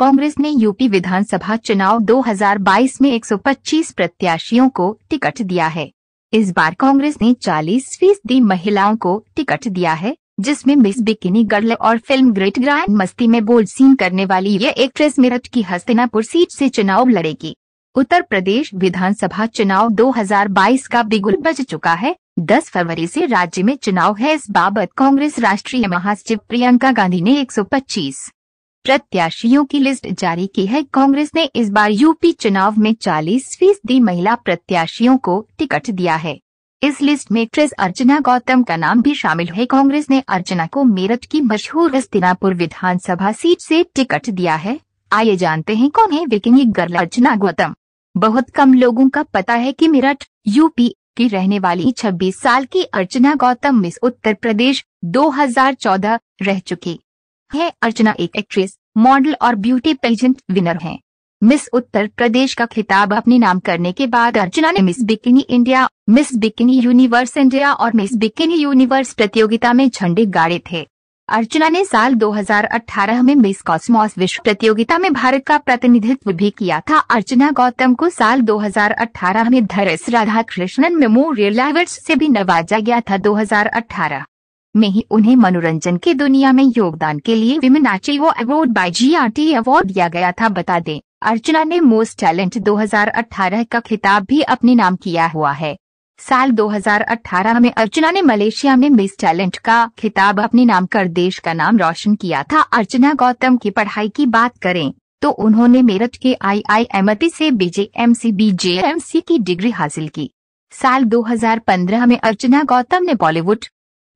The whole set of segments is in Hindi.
कांग्रेस ने यूपी विधानसभा चुनाव 2022 में 125 प्रत्याशियों को टिकट दिया है इस बार कांग्रेस ने 40 फीसदी महिलाओं को टिकट दिया है जिसमें मिस बिकिनी गर्ल और फिल्म ग्रेट ग्रैंड मस्ती में बोल्ड सीन करने वाली ये एक्ट्रेस मेरठ की हस्तिनापुर सीट से चुनाव लड़ेगी उत्तर प्रदेश विधानसभा चुनाव 2022 का बिगुल बज चुका है 10 फरवरी से राज्य में चुनाव है इस बाबत कांग्रेस राष्ट्रीय महासचिव प्रियंका गांधी ने 125 प्रत्याशियों की लिस्ट जारी की है कांग्रेस ने इस बार यूपी चुनाव में 40 फीसदी महिला प्रत्याशियों को टिकट दिया है इस लिस्ट में ट्रेस अर्चना गौतम का नाम भी शामिल है कांग्रेस ने अर्चना को मेरठ की मशहूर हस्तिनापुर विधानसभा सीट से टिकट दिया है आइए जानते हैं कौन है विकिंग गर्ल अर्चना गौतम बहुत कम लोगों का पता है कि मेरठ यूपी की रहने वाली 26 साल की अर्चना गौतम मिस उत्तर प्रदेश 2014 रह चुकी है अर्चना एक एक्ट्रेस मॉडल और ब्यूटी पेजेंट विनर हैं। मिस उत्तर प्रदेश का खिताब अपने नाम करने के बाद अर्चना ने miss bikini India miss bikini universe India और मिस बिकिनी यूनिवर्स प्रतियोगिता में झंडे गाड़े थे अर्चना ने साल 2018 में मिस कॉस्मॉस विश्व प्रतियोगिता में भारत का प्रतिनिधित्व भी किया था अर्चना गौतम को साल 2018 में राधा कृष्णन मेमोरियल अवार्ड से भी नवाजा गया था 2018 में ही उन्हें मनोरंजन की दुनिया में योगदान के लिए women achieve award by G R T award दिया गया था बता दें अर्चना ने मोस्ट टैलेंट 2018 का खिताब भी अपने नाम किया हुआ है साल 2018 में अर्चना ने मलेशिया में मिस टैलेंट का खिताब अपने नाम कर देश का नाम रोशन किया था अर्चना गौतम की पढ़ाई की बात करें तो उन्होंने मेरठ के आई आई आईआईएमटी से बीजे एम सी एम सी की डिग्री हासिल की साल 2015 में अर्चना गौतम ने बॉलीवुड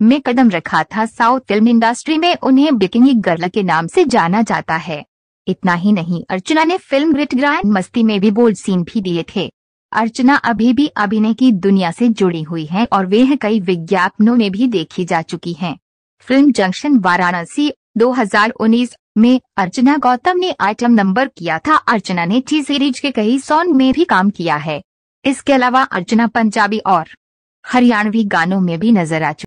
મે કદમ રખા થા સાઉથ ઇન્ડસ્ટ્રી મે ઉનહે બિકની ગરલા કે નામ સે જાના જાતા હૈ ઇતના હી નહીં અર્ચના ને ફિલ્મ ગિટ ગ્રાન્ડ મસ્તી મે ભી બોલ્ડ સીન ભી دیے થે અર્ચના અભી ભી અભિને કી દુનિયા સે જોડી હુઈ હૈ ઔર વેહ કઈ વિગ્યાપનો મે ભી દેખે જા ચુકી હૈ ફિલ્મ જંકશન વારાણસી 2019 મે અર્ચના ગૌતમ ને આઇટમ નંબર કિયા થા અર્ચના ને ટી સિરીઝ કે કહી સૉંગ મે ભી કામ કિયા હૈ ઇસકે અલાવા અર્ચના પંજાબી ઔર હરિયાણવી ગાનો મે ભી નઝર આયા